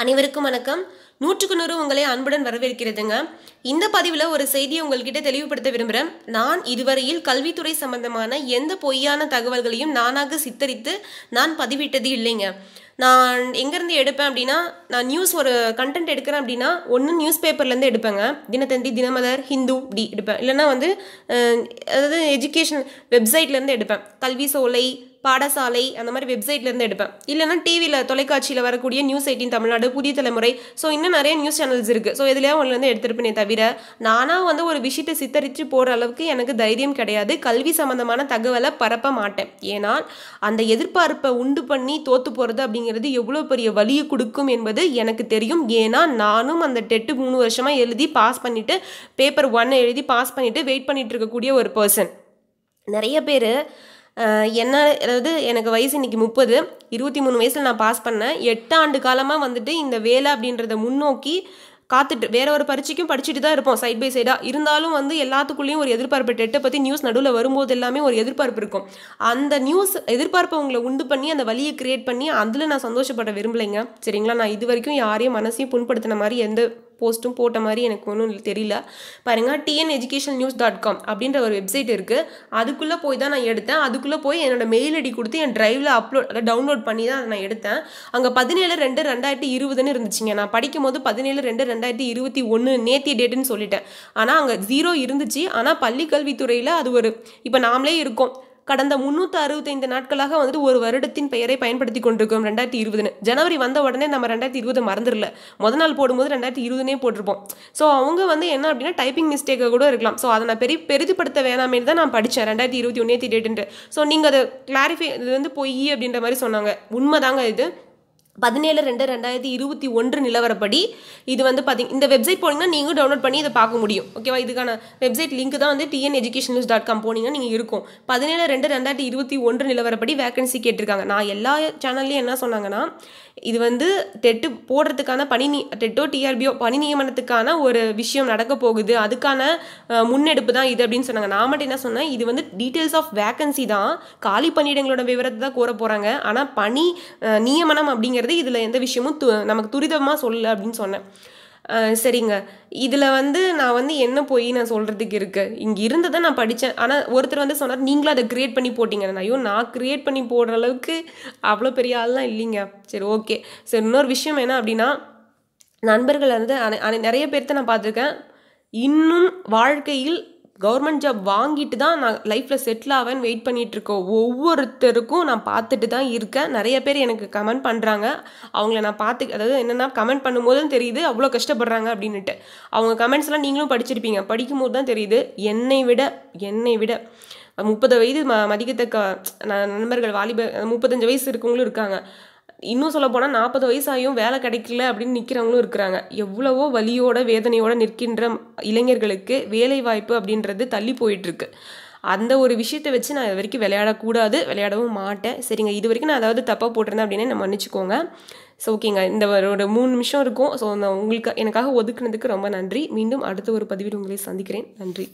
அனைவருக்கும் வணக்கம் நூற்றுக்கு நூறு உங்களை அன்புடன் வரவேற்கிறதுங்க இந்த பதிவில் ஒரு செய்தியை உங்கள்கிட்ட தெளிவுபடுத்த விரும்புகிறேன் நான் இதுவரையில் கல்வித்துறை சம்பந்தமான எந்த பொய்யான தகவல்களையும் நானாக சித்தரித்து நான் பதிவிட்டது இல்லைங்க நான் எங்கேருந்து எடுப்பேன் அப்படின்னா நான் நியூஸ் ஒரு கண்டென்ட் எடுக்கிறேன் அப்படின்னா ஒன்று நியூஸ் பேப்பர்லேருந்து எடுப்பேங்க தினத்தந்தி தினமலர் ஹிந்து இப்படி எடுப்பேன் இல்லைனா வந்து அதாவது எஜுகேஷன் வெப்சைட்லேருந்து எடுப்பேன் கல்வி சோலை பாடசாலை அந்த மாதிரி வெப்சைட்லேருந்து எடுப்பேன் இல்லைனா டிவியில் தொலைக்காட்சியில் வரக்கூடிய நியூஸ் எயிட்டின் தமிழ்நாடு புதிய தலைமுறை ஸோ இன்னும் நிறைய நியூஸ் சேனல்ஸ் இருக்குது ஸோ இதுலேயே ஒன்றுலேருந்து எடுத்திருப்பேனே தவிர நானாக வந்து ஒரு விஷயத்தை சித்தரித்து போகிற அளவுக்கு எனக்கு தைரியம் கிடையாது கல்வி சம்மந்தமான தகவலை பரப்ப மாட்டேன் ஏன்னா அந்த எதிர்பார்ப்பை உண்டு பண்ணி தோற்று போகிறது அப்படிங்கிறது எவ்வளோ பெரிய வழியை கொடுக்கும் என்பது எனக்கு தெரியும் ஏன்னா நானும் அந்த டெட்டு மூணு வருஷமாக எழுதி பாஸ் பண்ணிவிட்டு பேப்பர் ஒன் எழுதி பாஸ் பண்ணிவிட்டு வெயிட் பண்ணிகிட்டு இருக்கக்கூடிய ஒரு பர்சன் நிறைய பேர் என்ன அதாவது எனக்கு வயசு இன்றைக்கி முப்பது இருபத்தி மூணு வயசில் நான் பாஸ் பண்ணேன் எட்டு ஆண்டு காலமாக வந்துட்டு இந்த வேலை அப்படின்றத முன்னோக்கி காத்துட்டு வேற ஒரு பரீட்சைக்கும் படிச்சுட்டு தான் இருப்போம் சைட் பை சைடாக இருந்தாலும் வந்து எல்லாத்துக்குள்ளேயும் ஒரு எதிர்பார்ப்பு டெட்டை பற்றி நியூஸ் நடுவில் வரும்போது எல்லாமே ஒரு எதிர்பார்ப்பு இருக்கும் அந்த நியூஸ் எதிர்பார்ப்பை உங்களை உண்டு பண்ணி அந்த வழியை கிரியேட் பண்ணி அதில் நான் சந்தோஷப்பட விரும்பலைங்க சரிங்களா நான் இது வரைக்கும் யாரையும் மனசையும் புண்படுத்தின மாதிரி எந்த போஸ்ட்டும் போட்ட மாதிரி எனக்கு ஒன்றும் தெரியல பாருங்கள் TN education news dot com அப்படின்ற ஒரு வெப்சைட் இருக்குது அதுக்குள்ளே போய் தான் நான் எடுத்தேன் அதுக்குள்ளே போய் என்னோட மெயில் ஐடி கொடுத்து என் ட்ரைவில் அப்லோட் அதை டவுன்லோட் பண்ணி தான் நான் எடுத்தேன் அங்கே பதினேழு ரெண்டு ரெண்டாயிரத்தி இருபதுன்னு இருந்துச்சுங்க நான் படிக்கும் போது பதினேழு ரெண்டு ரெண்டாயிரத்தி இருபத்தி ஒன்று நேத்திய டேட்டுன்னு சொல்லிட்டேன் ஆனால் அங்கே ஜீரோ இருந்துச்சு ஆனால் பள்ளி கல்வித்துறையில் அது ஒரு இப்போ நாமளே இருக்கோம் கடந்த முந்நூற்றி அறுபத்தைந்து நாட்களாக வந்துட்டு ஒரு வருடத்தின் பெயரை பயன்படுத்தி கொண்டிருக்கோம் ரெண்டாயிரத்தி இருபதுன்னு ஜனவரி வந்த உடனே நம்ம ரெண்டாயிரத்தி இருபது மறந்துடல முத நாள் போடும்போது ரெண்டாயிரத்தி இருபதுனே போட்டிருப்போம் ஸோ அவங்க வந்து என்ன அப்படின்னா டைப்பிங் மிஸ்டேக்கை கூட இருக்கலாம் ஸோ அதை நான் பெரிய பெரிதுபடுத்த வேணாமே தான் நான் படித்தேன் ரெண்டாயிரத்தி இருபத்தி ஒன்றே தேதி ஸோ நீங்கள் அதை கிளாரிஃபை இது வந்து பொய் அப்படின்ற மாதிரி சொன்னாங்க உண்மைதாங்க இது பதினேழு ரெண்டு ரெண்டாயிரத்தி இருபத்தி ஒன்று நிலவரப்படி இது வந்து பார்த்திங்க இந்த வெப்சைட் போனீங்கன்னா நீங்கள் டவுன்லோட் பண்ணி இதை பார்க்க முடியும் ஓகேவா இதுக்கான வெப்சைட் லிங்க் தான் வந்து TN education news dot com போனீங்கன்னா நீங்கள் இருக்கும் பதினேழு ரெண்டு ரெண்டாயிரத்தி இருபத்தி ஒன்று நிலவரப்படி வேகன்சி கேட்டிருக்காங்க நான் எல்லா சேனல்லையும் என்ன சொன்னாங்கன்னா இது வந்து டெட்டு போடுறதுக்கான பணி நீ டெட்டோ டிஆர்பியோ பணி நியமனத்துக்கான ஒரு விஷயம் நடக்க போகுது அதுக்கான முன்னெடுப்பு தான் இது அப்படின்னு சொன்னாங்க நான் மட்டும் என்ன சொன்னேன் இது வந்து டீட்டெயில்ஸ் ஆஃப் வேக்கன்சி தான் காலி பணியிடங்களோட விவரத்தை தான் கூற போகிறாங்க ஆனால் பணி நியமனம் அப்படிங்கிறது இதில் எந்த விஷயமும் நமக்கு துரிதமாக சொல்லலை அப்படின்னு சொன்னேன் சரிங்க இதில் வந்து நான் வந்து என்ன போய் நான் சொல்கிறதுக்கு இருக்குது இங்கே இருந்ததை நான் படித்தேன் ஆனால் ஒருத்தர் வந்து சொன்னார் நீங்களும் அதை க்ரியேட் பண்ணி போட்டிங்க ஐயோ நான் க்ரியேட் பண்ணி போடுற அளவுக்கு அவ்வளோ பெரிய ஆள்லாம் இல்லைங்க சரி ஓகே சரி இன்னொரு விஷயம் என்ன அப்படின்னா நண்பர்கள் வந்து நிறைய பேர்த்த நான் பார்த்துருக்கேன் இன்னும் வாழ்க்கையில் கவர்மெண்ட் ஜாப் வாங்கிட்டு தான் நான் லைஃப்பில் செட்டில் ஆவேன் வெயிட் பண்ணிகிட்ருக்கோம் ஒவ்வொருத்தருக்கும் நான் பார்த்துட்டு தான் இருக்கேன் நிறைய பேர் எனக்கு கமெண்ட் பண்ணுறாங்க அவங்கள நான் பார்த்து அதாவது என்னென்னா கமெண்ட் பண்ணும்போதும் தெரியுது அவ்வளோ கஷ்டப்படுறாங்க அப்படின்ட்டு அவங்க கமெண்ட்ஸ்லாம் நீங்களும் படிச்சிருப்பீங்க படிக்கும்போது தான் தெரியுது என்னை விட என்னை விட முப்பது வயது ம மதிக்கத்தக்க நண்பர்கள் வாலிப முப்பத்தஞ்சு வயசு இருக்கவங்களும் இருக்காங்க இன்னும் சொல்ல போனால் நாற்பது வயசாயும் வேலை கிடைக்கல அப்படின்னு நிற்கிறவங்களும் இருக்கிறாங்க எவ்வளவோ வலியோட வேதனையோட நிற்கின்ற இளைஞர்களுக்கு வேலை வாய்ப்பு அப்படின்றது தள்ளி போயிட்டுருக்கு அந்த ஒரு விஷயத்தை வச்சு நான் இது வரைக்கும் விளையாடக்கூடாது விளையாடவும் மாட்டேன் சரிங்க இது வரைக்கும் நான் அதாவது தப்பாக போட்டிருந்தேன் அப்படின்னு நான் மன்னிச்சிக்கோங்க ஸோ ஓகேங்க இந்த ஒரு மூணு நிமிஷம் இருக்கும் ஸோ நான் உங்களுக்கு எனக்காக ஒதுக்குனதுக்கு ரொம்ப நன்றி மீண்டும் அடுத்த ஒரு பதிவில் உங்களை சந்திக்கிறேன் நன்றி